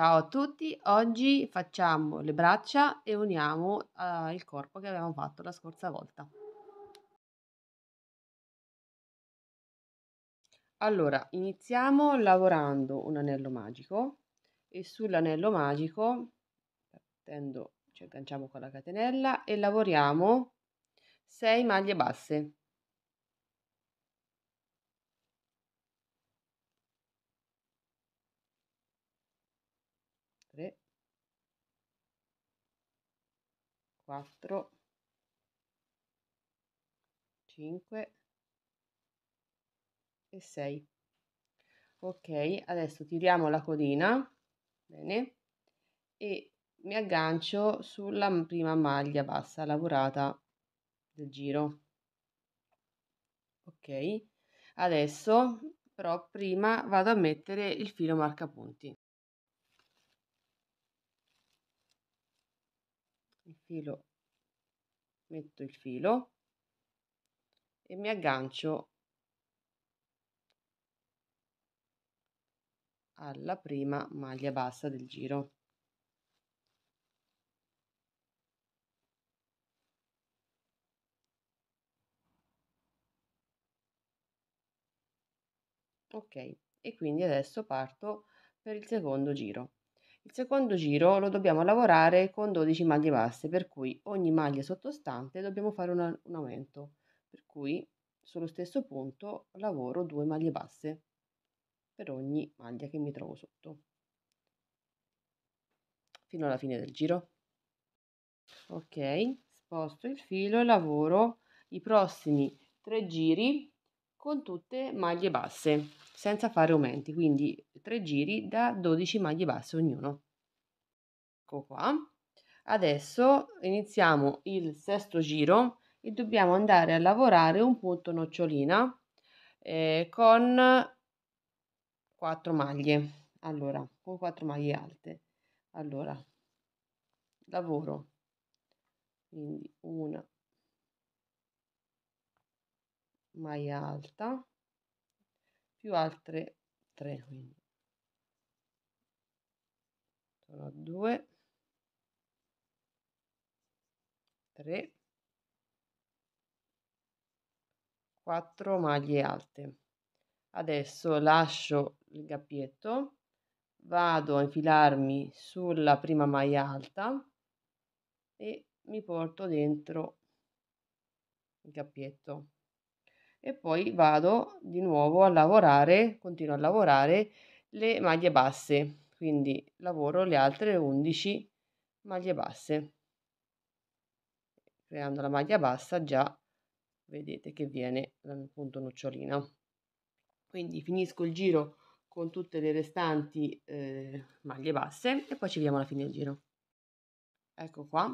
Ciao a tutti, oggi facciamo le braccia e uniamo uh, il corpo che abbiamo fatto la scorsa volta. Allora, iniziamo lavorando un anello magico e sull'anello magico partendo, ci cioè, agganciamo con la catenella e lavoriamo 6 maglie basse. 4 5 e 6 ok adesso tiriamo la codina bene e mi aggancio sulla prima maglia bassa lavorata del giro ok adesso però prima vado a mettere il filo marcapunti filo metto il filo e mi aggancio alla prima maglia bassa del giro ok e quindi adesso parto per il secondo giro il secondo giro lo dobbiamo lavorare con 12 maglie basse, per cui ogni maglia sottostante dobbiamo fare un, un aumento, per cui sullo stesso punto lavoro 2 maglie basse per ogni maglia che mi trovo sotto fino alla fine del giro ok sposto il filo e lavoro i prossimi tre giri con tutte maglie basse, senza fare aumenti, quindi tre giri da 12 maglie basse ognuno. Ecco qua. Adesso iniziamo il sesto giro e dobbiamo andare a lavorare un punto nocciolina eh, con 4 maglie. Allora, con 4 maglie alte. Allora, lavoro quindi una maglia alta più altre 3 quindi sono 2 3 4 maglie alte adesso lascio il gabbietto vado a infilarmi sulla prima maglia alta e mi porto dentro il gabbietto e poi vado di nuovo a lavorare, continuo a lavorare le maglie basse, quindi lavoro le altre 11 maglie basse. Creando la maglia bassa già vedete che viene dal punto nocciolina. Quindi finisco il giro con tutte le restanti eh, maglie basse e poi ci vediamo alla fine del giro. Ecco qua.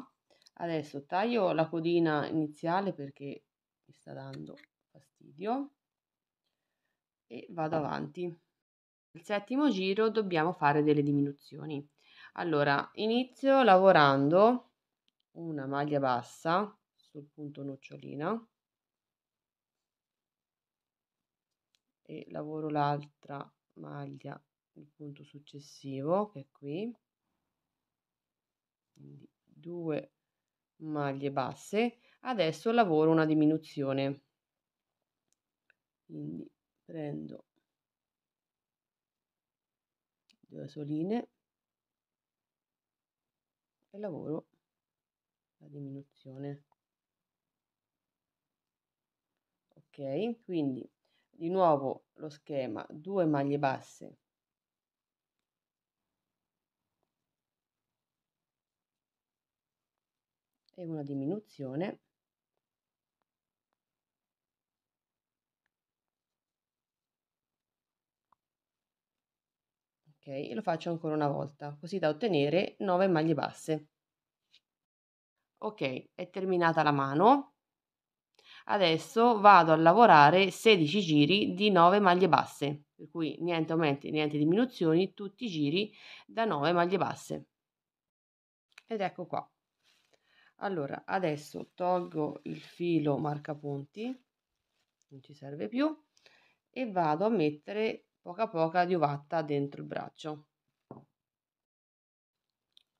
Adesso taglio la codina iniziale perché mi sta dando fastidio e vado avanti. il settimo giro dobbiamo fare delle diminuzioni. Allora, inizio lavorando una maglia bassa sul punto nocciolina e lavoro l'altra maglia il punto successivo che è qui quindi due maglie basse adesso lavoro una diminuzione quindi prendo due soline e lavoro la diminuzione ok quindi di nuovo lo schema due maglie basse e una diminuzione ok? E lo faccio ancora una volta, così da ottenere 9 maglie basse. Ok, è terminata la mano. Adesso vado a lavorare 16 giri di 9 maglie basse, per cui niente aumenti, niente diminuzioni, tutti i giri da 9 maglie basse. Ed ecco qua. Allora, adesso tolgo il filo marcapunti, non ci serve più, e vado a mettere poca poca di ovatta dentro il braccio.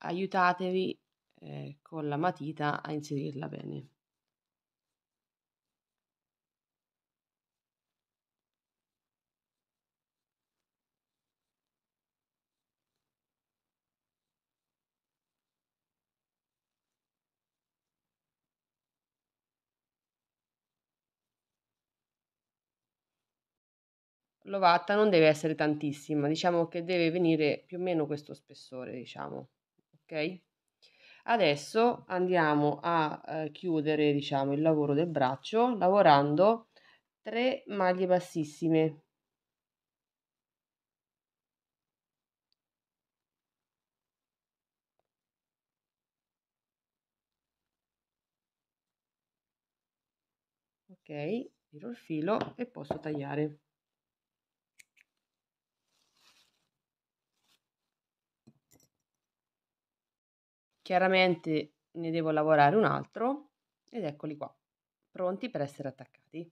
Aiutatevi eh, con la matita a inserirla bene. l'ovata non deve essere tantissima, diciamo che deve venire più o meno questo spessore, diciamo, ok? Adesso andiamo a eh, chiudere, diciamo, il lavoro del braccio lavorando 3 maglie bassissime. Ok, tiro il filo e posso tagliare. Chiaramente ne devo lavorare un altro ed eccoli qua, pronti per essere attaccati.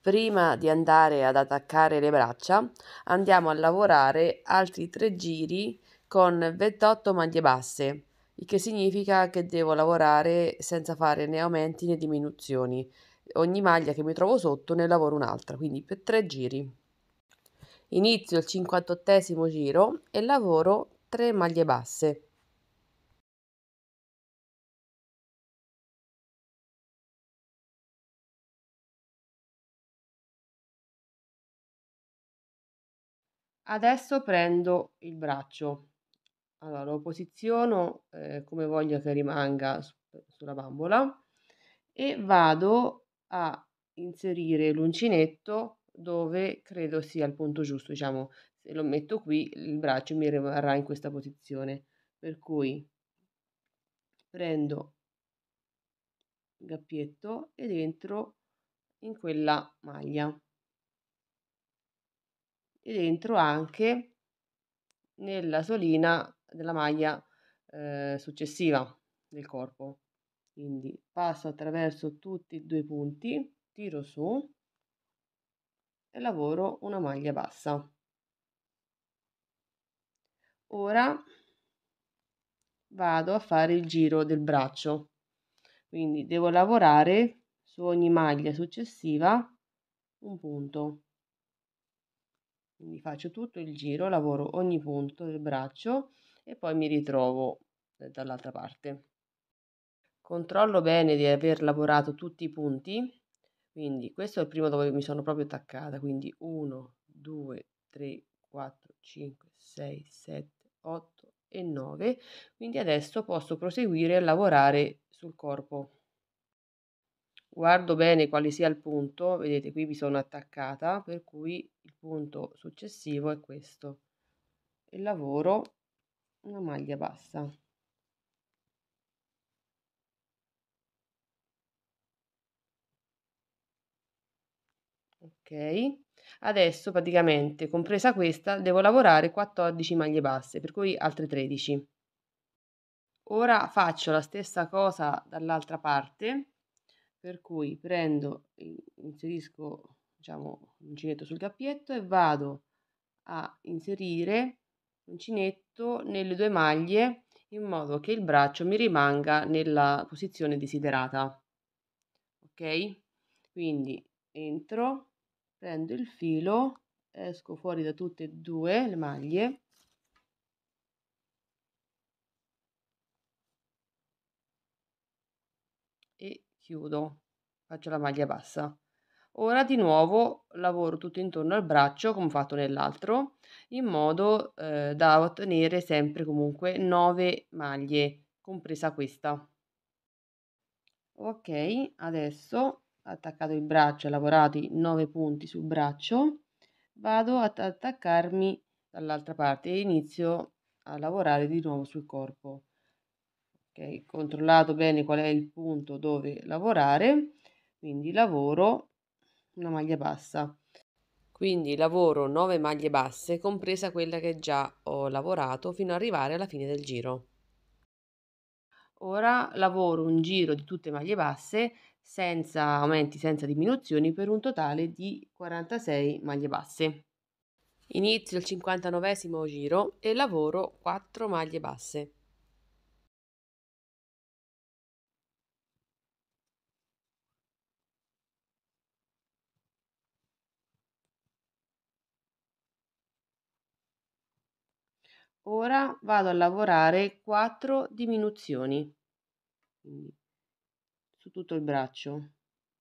Prima di andare ad attaccare le braccia, andiamo a lavorare altri tre giri con 28 maglie basse, il che significa che devo lavorare senza fare né aumenti né diminuzioni. Ogni maglia che mi trovo sotto ne lavoro un'altra, quindi per tre giri. Inizio il 58 giro e lavoro 3 maglie basse. Adesso prendo il braccio, allora lo posiziono eh, come voglio che rimanga su, sulla bambola e vado a inserire l'uncinetto dove credo sia il punto giusto, diciamo, se lo metto qui il braccio mi rimarrà in questa posizione, per cui prendo il gappietto ed entro in quella maglia e dentro anche nella solina della maglia eh, successiva del corpo quindi passo attraverso tutti e due i punti tiro su e lavoro una maglia bassa. Ora vado a fare il giro del braccio, quindi devo lavorare su ogni maglia successiva un punto. Quindi faccio tutto il giro, lavoro ogni punto del braccio e poi mi ritrovo dall'altra parte. Controllo bene di aver lavorato tutti i punti quindi questo è il primo dove mi sono proprio attaccata, quindi 1, 2, 3, 4, 5, 6, 7, 8 e 9. Quindi adesso posso proseguire a lavorare sul corpo. Guardo bene quale sia il punto, vedete qui mi sono attaccata, per cui il punto successivo è questo. E lavoro una maglia bassa. ok? Adesso praticamente, compresa questa, devo lavorare 14 maglie basse, per cui altre 13. Ora faccio la stessa cosa dall'altra parte, per cui prendo, inserisco diciamo l'uncinetto sul cappietto e vado a inserire l'uncinetto nelle due maglie in modo che il braccio mi rimanga nella posizione desiderata. Ok? Quindi entro prendo il filo esco fuori da tutte e due le maglie e chiudo faccio la maglia bassa ora di nuovo lavoro tutto intorno al braccio come ho fatto nell'altro in modo eh, da ottenere sempre comunque 9 maglie compresa questa ok adesso attaccato il braccio lavorati 9 punti sul braccio, vado ad attaccarmi dall'altra parte e inizio a lavorare di nuovo sul corpo. Ok, controllato bene qual è il punto dove lavorare, quindi lavoro una maglia bassa. Quindi lavoro 9 maglie basse, compresa quella che già ho lavorato, fino ad arrivare alla fine del giro. Ora lavoro un giro di tutte maglie basse senza aumenti, senza diminuzioni, per un totale di 46 maglie basse. Inizio il 59 giro e lavoro 4 maglie basse. Ora vado a lavorare 4 diminuzioni tutto il braccio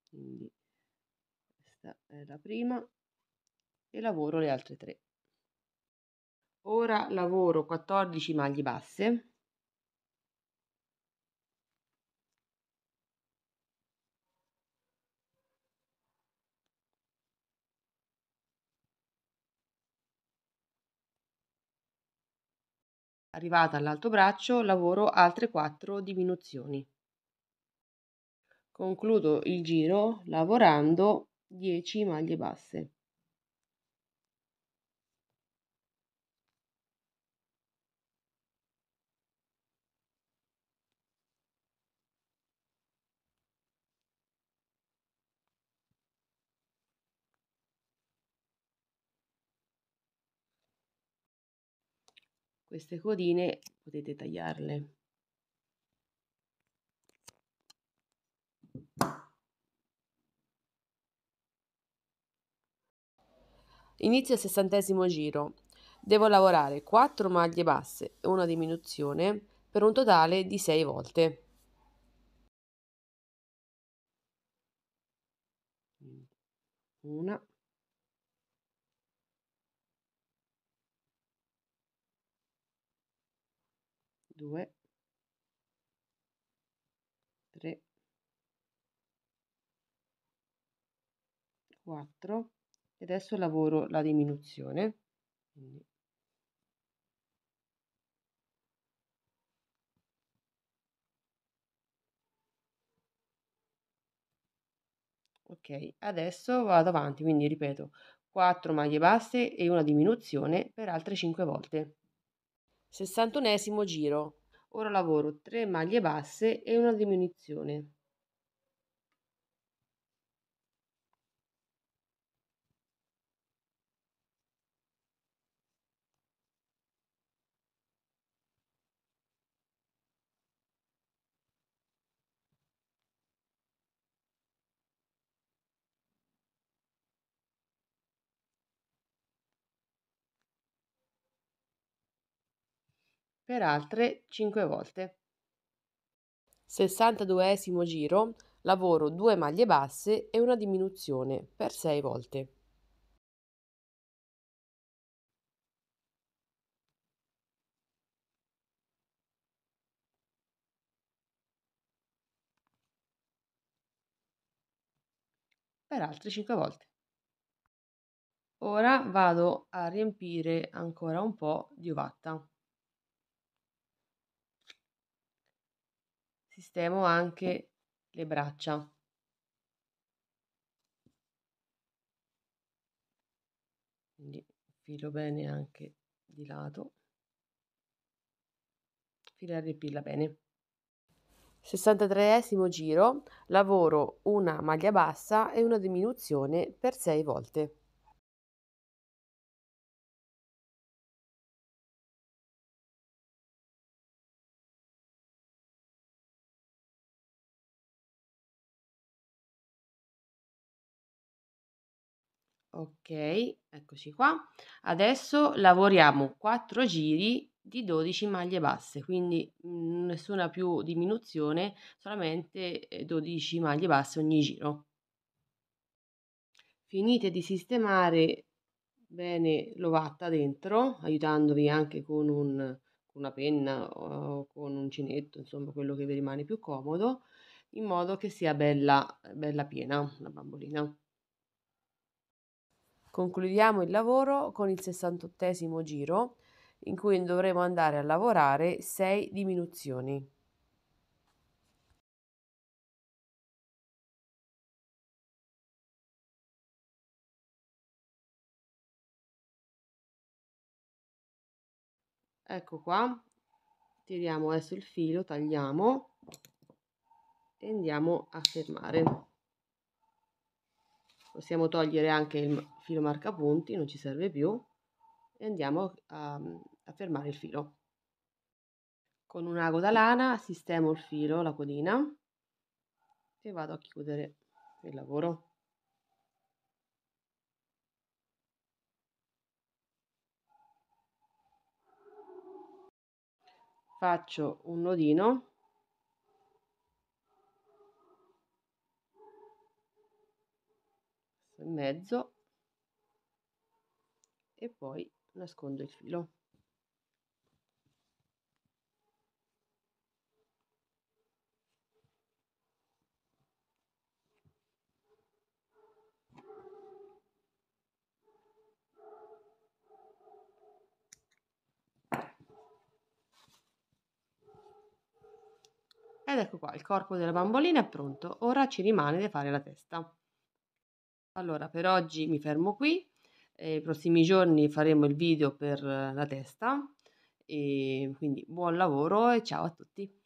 quindi questa è la prima e lavoro le altre tre ora lavoro 14 maglie basse arrivata all'alto braccio lavoro altre 4 diminuzioni Concludo il giro lavorando 10 maglie basse. Queste codine potete tagliarle. Inizio il sessantesimo giro. Devo lavorare 4 maglie basse e una diminuzione per un totale di 6 volte. Una. Due. Tre. Quattro adesso lavoro la diminuzione quindi ok adesso vado avanti quindi ripeto 4 maglie basse e una diminuzione per altre 5 volte 61 giro ora lavoro 3 maglie basse e una diminuzione per altre 5 volte. 62esimo giro, lavoro 2 maglie basse e una diminuzione per 6 volte. Per altre 5 volte. Ora vado a riempire ancora un po' di ovatta. sistemo anche le braccia. Quindi filo bene anche di lato. Filare e pilla bene. 63 giro, lavoro una maglia bassa e una diminuzione per 6 volte. ok eccoci qua adesso lavoriamo 4 giri di 12 maglie basse quindi mm, nessuna più diminuzione solamente 12 eh, maglie basse ogni giro finite di sistemare bene l'ovatta dentro aiutandovi anche con un, una penna o con uncinetto insomma quello che vi rimane più comodo in modo che sia bella, bella piena la bambolina Concludiamo il lavoro con il 68 giro in cui dovremo andare a lavorare 6 diminuzioni. Ecco qua, tiriamo adesso il filo, tagliamo e andiamo a fermare possiamo togliere anche il filo marcapunti, non ci serve più, e andiamo a, a fermare il filo. Con un ago da lana sistemo il filo, la codina, e vado a chiudere il lavoro. Faccio un nodino in mezzo e poi nascondo il filo Ed ecco qua, il corpo della bambolina è pronto, ora ci rimane da fare la testa. Allora, per oggi mi fermo qui. Eh, I prossimi giorni faremo il video per eh, la testa. E quindi buon lavoro e ciao a tutti.